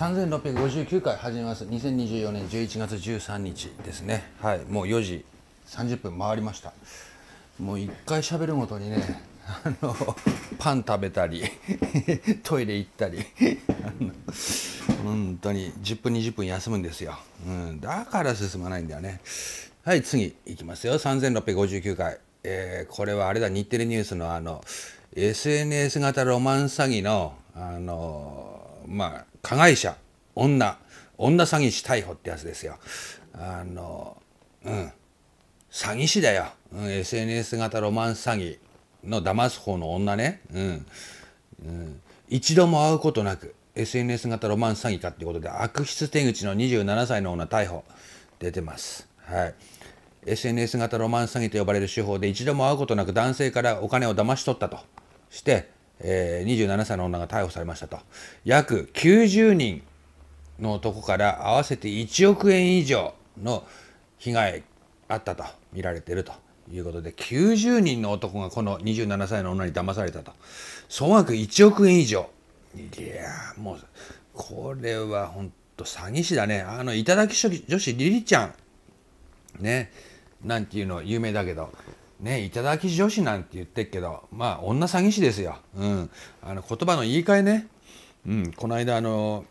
3659回始めます2024年11月13日ですねはいもう4時30分回りましたもう1回喋るごとにねあのパン食べたり トイレ行ったり本当に10分20分休むんですよ、うん、だから進まないんだよねはい次いきますよ3659回、えー、これはあれだ日テレニュースのあの SNS 型ロマン詐欺のあのまあ加害者、女、女詐欺師逮捕ってやつですよ。あの、うん。詐欺師だよ。うん、SNS 型ロマンス詐欺の騙す方の女ね。うん。うん、一度も会うことなく、SNS 型ロマンス詐欺かっていうことで、悪質手口の27歳の女逮捕。出てます。はい。SNS 型ロマンス詐欺と呼ばれる手法で一度も会うことなく男性からお金を騙し取ったとしてえー、27歳の女が逮捕されましたと約90人の男から合わせて1億円以上の被害あったと見られているということで90人の男がこの27歳の女に騙されたと総額1億円以上いやもうこれは本当詐欺師だねあの頂き女子リリちゃんねなんていうの有名だけどね、頂き女子なんて言ってっけど、まあ、女詐欺師ですよ。うん。あの、言葉の言い換えね。うん。この間、あの、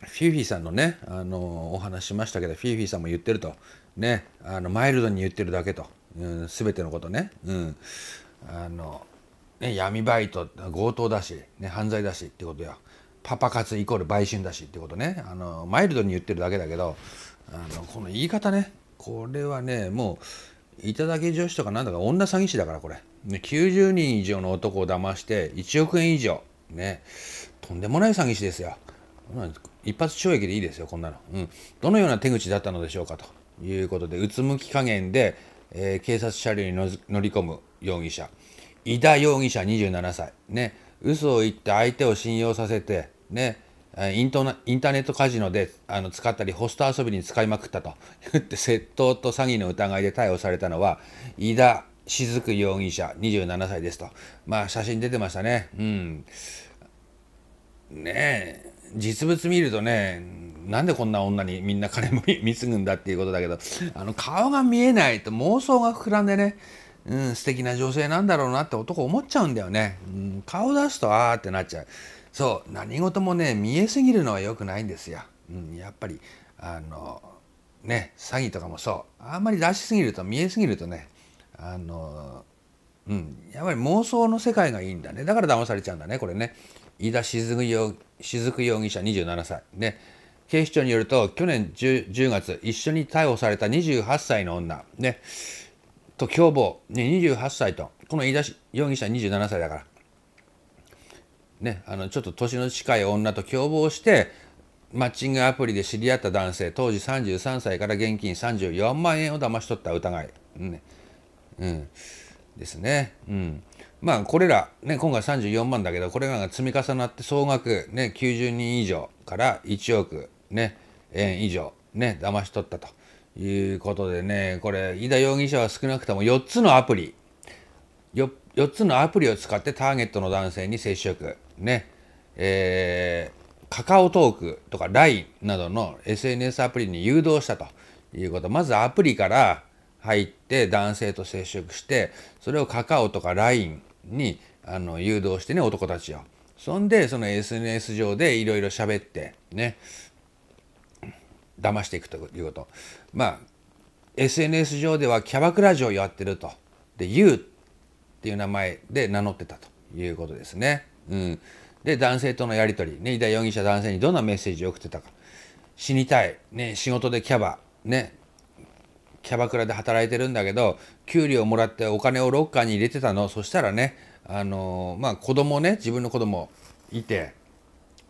フィーフィーさんのね、あの、お話しましたけど、フィーフィーさんも言ってると。ね、あの、マイルドに言ってるだけと。す、べ、てのことね。うん。あの、ね、闇バイト、強盗だし、ね、犯罪だしってことよ。パパ活イコール売春だしってことね。あの、マイルドに言ってるだけだけど、あの、この言い方ね、これはね、もう、頂き女子とかなんだか女詐欺師だからこれ、90人以上の男を騙して1億円以上ねとんでもない詐欺師ですよ一発懲役でいいですよこんなの、うん、どのような手口だったのでしょうかということでうつむき加減で、えー、警察車両に乗り込む容疑者井田容疑者27歳ね嘘を言って相手を信用させてねイントインターネットカジノであの使ったりホスト遊びに使いまくったと 言って窃盗と詐欺の疑いで逮捕されたのは飯田雫容疑者27歳ですとまあ写真出てましたねうんねえ実物見るとねなんでこんな女にみんな金も 貢ぐんだっていうことだけどあの顔が見えないと妄想が膨らんでねうん素敵な女性なんだろうなって男思っちゃうんだよね、うん、顔出すとああってなっちゃうそう何事もね見えすぎるのは良くないんですよ、うん、やっぱりあのね詐欺とかもそうあんまり出しすぎると見えすぎるとねあのうん、やっぱり妄想の世界がいいんだねだから騙されちゃうんだねこれね飯田雫容雫容疑者27歳ね警視庁によると去年 10, 10, 月一緒に逮捕された28歳の女、ね、と共謀、ね、28歳とこの飯田容疑者27歳だからね、あのちょっと年の近い女と共謀してマッチングアプリで知り合った男性当時33歳から現金34万円を騙し取った疑い、ねうん、ですね、うん、まあこれら、ね、今回34万だけどこれらが積み重なって総額、ね、90人以上から1億、ね、円以上、ね、騙し取ったということでねこれ井田容疑者は少なくとも4つのアプリ 4, 4つのアプリを使ってターゲットの男性に接触ね、えー、カカオトークとか LINE などの SNS アプリに誘導したということ。まずアプリから入って男性と接触して、それをカカオとか LINE にあの誘導してね、男たちを。そんで、その SNS 上でいろいろ喋って、ね、騙していくということ。まあ、SNS 上ではキャバクラ嬢やってると。で、YOU っていう名前で名乗ってたということですね。うん、で男性とのやり取り、ね、井田容疑者男性にどんなメッセージを送ってたか死にたい、ね、仕事でキャバ、ね、キャバクラで働いてるんだけど給料もらってお金をロッカーに入れてたのそしたらねあのー、まあ、子供ね自分の子供いて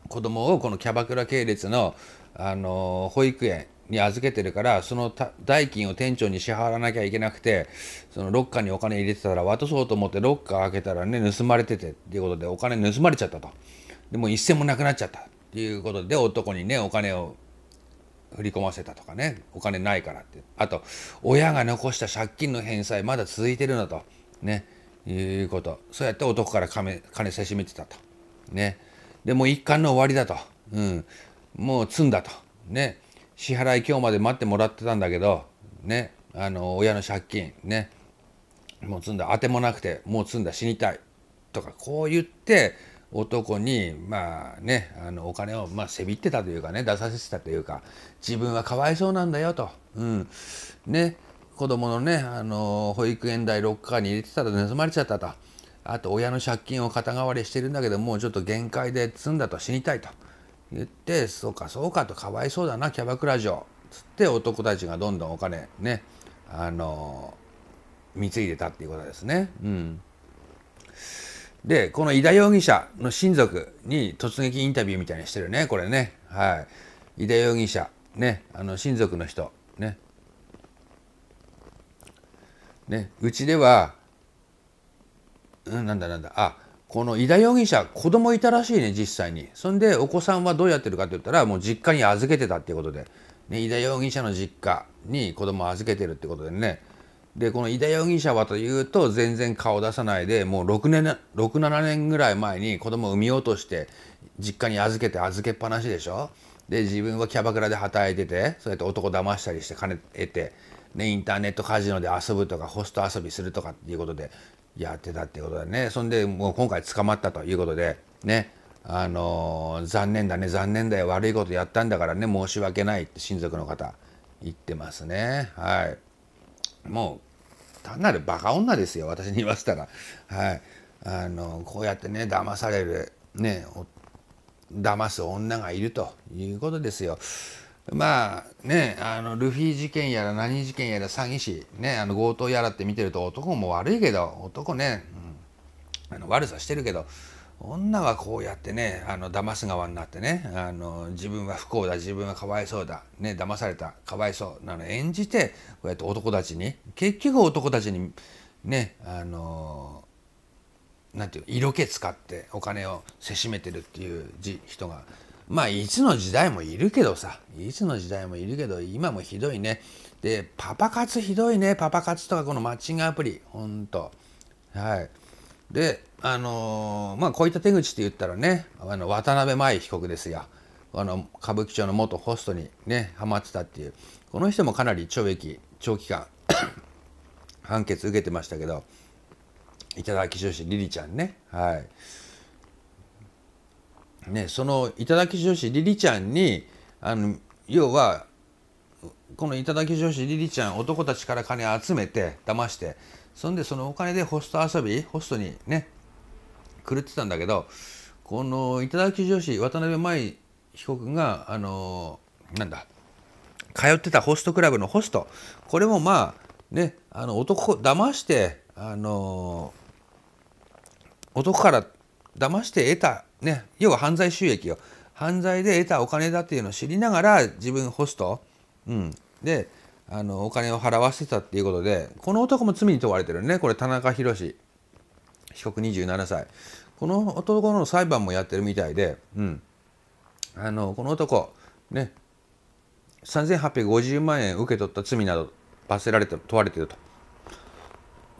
子供をこのキャバクラ系列の、あのー、保育園に預けてるから、その代金を店長に支払わなきゃいけなくて、そのロッカーにお金入れてたら渡そうと思ってロッカー開けたらね、盗まれててっていうことでお金盗まれちゃったと。でも一銭もなくなっちゃったっていうことで男にね、お金を振り込ませたとかね、お金ないからって。あと、親が残した借金の返済まだ続いてるのと。ね、いうこと。そうやって男から金金せしめてたと。ね。でも一貫の終わりだと。うん。もう積んだと。ね。支払い今日まで待ってもらってたんだけどねあの親の借金ねもう積んだ当てもなくてもう積んだ死にたいとかこう言って男にまあねあのお金をまあせびってたというかね出させてたというか自分はかわいそうなんだよと、うん、ね子供のねあの保育園代ロッカーに入れてたら盗まれちゃったとあと親の借金を肩代わりしてるんだけどもうちょっと限界で積んだと死にたいと。言ってそうかそうかとかわいそうだなキャバクラ嬢つって男たちがどんどんお金ねあの貢いでたっていうことですね。うん、でこの井田容疑者の親族に突撃インタビューみたいにしてるねこれね。はい、井田容疑者ねあの親族の人ね。ねうちではうんなんだなんだあこの井田容疑者子供いたらしいね実際にそんでお子さんはどうやってるかって言ったらもう実家に預けてたっていうことで、ね、井田容疑者の実家に子供預けてるってことでねでこの井田容疑者はというと全然顔出さないでもう6年67年ぐらい前に子供を産み落として実家に預けて預けっぱなしでしょで自分はキャバクラで働いててそうやって男騙したりして金得て、ね、インターネットカジノで遊ぶとかホスト遊びするとかっていうことでやってたってことだねそんでもう今回捕まったということでねあのー、残念だね残念だよ悪いことやったんだからね申し訳ないって親族の方言ってますねはいもう単なるバカ女ですよ私に言わせたらはいあのー、こうやってね騙されるね騙す女がいるということですよ。まあね、あのルフィ事件やら何事件やら詐欺師、ね、あの強盗やらって見てると男も悪いけど男ね、うん、あの悪さしてるけど女はこうやってねあの騙す側になってねあの自分は不幸だ自分はかわいそうだ、ね、騙されたかわいそうなの演じてこうやって男たちに結局男たちにねあのなんていう色気使ってお金をせしめてるっていう人がまあ、いつの時代もいるけどさ、いつの時代もいるけど、今もひどいね。で、パパ活ひどいね、パパ活とかこのマッチングアプリ、ほんと。はい。で、あのー、まあ、こういった手口って言ったらね、あの渡辺麻衣被告ですよ。あの歌舞伎町の元ホストにね、ハマってたっていう。この人もかなり懲役、長期間 判決受けてましたけど、頂き女子りりちゃんね。はい。ね、その頂き女子リリちゃんにあの要はこの頂き女子リリちゃん男たちから金集めて騙してそんでそのお金でホスト遊びホストにね狂ってたんだけどこの頂き女子渡辺舞被告があのなんだ通ってたホストクラブのホストこれもまあねあの男騙してあの男から騙して得たね、要は犯罪収益を犯罪で得たお金だっていうのを知りながら自分ホスト、うん、であのお金を払わせてたっていうことでこの男も罪に問われてるねこれ田中宏被告27歳この男の裁判もやってるみたいで、うん、あのこの男ね3850万円受け取った罪など罰せられて問われてると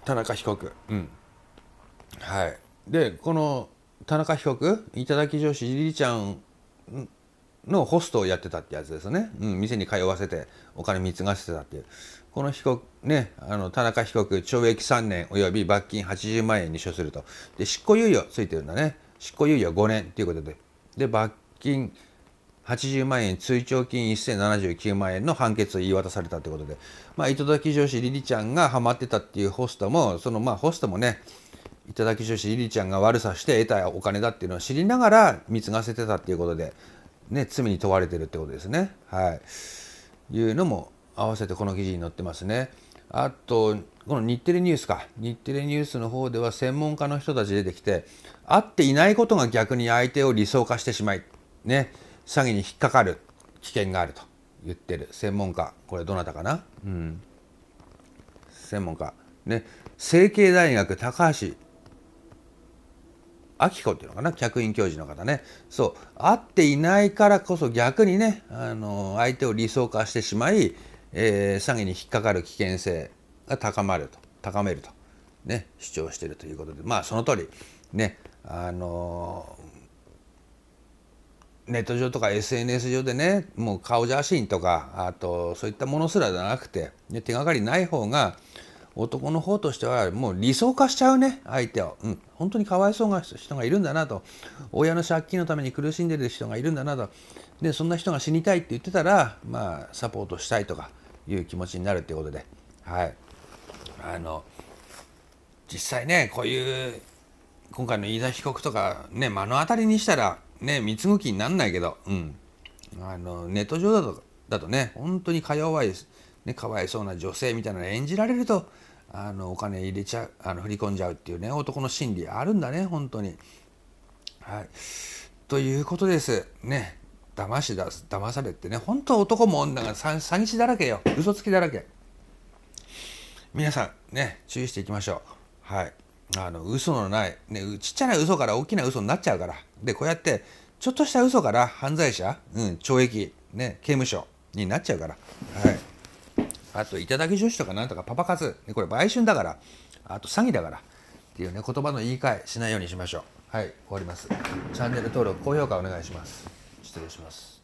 田中被告、うん、はいでこの田中被告頂き上司りりちゃんのホストをやってたってやつですね、うん、店に通わせてお金貢がせてたっていうこの被告ねあの田中被告懲役3年および罰金80万円に処するとで執行猶予ついてるんだね執行猶予5年ということでで罰金80万円追徴金1079万円の判決を言い渡されたということで、まあ、頂崎上司りりちゃんがハマってたっていうホストもそのまあホストもね頂き女子リリちゃんが悪さして得たお金だっていうのを知りながら貢がせてたっていうことで、ね、罪に問われてるってことですね。はい、いうのも合わせてこの記事に載ってますね。あとこの日テレニュースか日テレニュースの方では専門家の人たち出てきて会っていないことが逆に相手を理想化してしまい、ね、詐欺に引っかかる危険があると言ってる専門家これどなたかな、うん、専門家ね成蹊大学高橋明子っていうのかな客員教授の方ねそう会っていないからこそ逆にねあの相手を理想化してしまい、えー、詐欺に引っかかる危険性が高まると高めると、ね、主張しているということでまあその通りねあのネット上とか SNS 上でねもう顔写真とかあとそういったものすらじゃなくて、ね、手がかりない方が、男の方としてはもう理想化しちゃうね相手を、うん、本当にかわいそうな人がいるんだなと親の借金のために苦しんでる人がいるんだなとでそんな人が死にたいって言ってたら、まあ、サポートしたいとかいう気持ちになるっていうことで、はい、あの実際ねこういう今回の飯田被告とか、ね、目の当たりにしたら、ね、ぐ気になんないけど、うん、あのネット上だとだとね本当にか弱いです。ね、かわいそうな女性みたいなの演じられるとあのお金入れちゃあの振り込んじゃうっていうね男の心理あるんだね本当に。はい、ということです。ね騙しだ騙されてね本当男も女が詐欺師だらけよ嘘つきだらけ。皆さんね注意していきましょう。はいあの嘘のない、ね、ちっちゃな嘘から大きな嘘になっちゃうからでこうやってちょっとした嘘から犯罪者、うん、懲役、ね、刑務所になっちゃうから。はいあと、頂き女子とかなんとかパパ活、ね、これ売春だから、あと詐欺だから、っていうね、言葉の言い換えしないようにしましょう。はい、終わります。チャンネル登録、高評価お願いします。失礼します。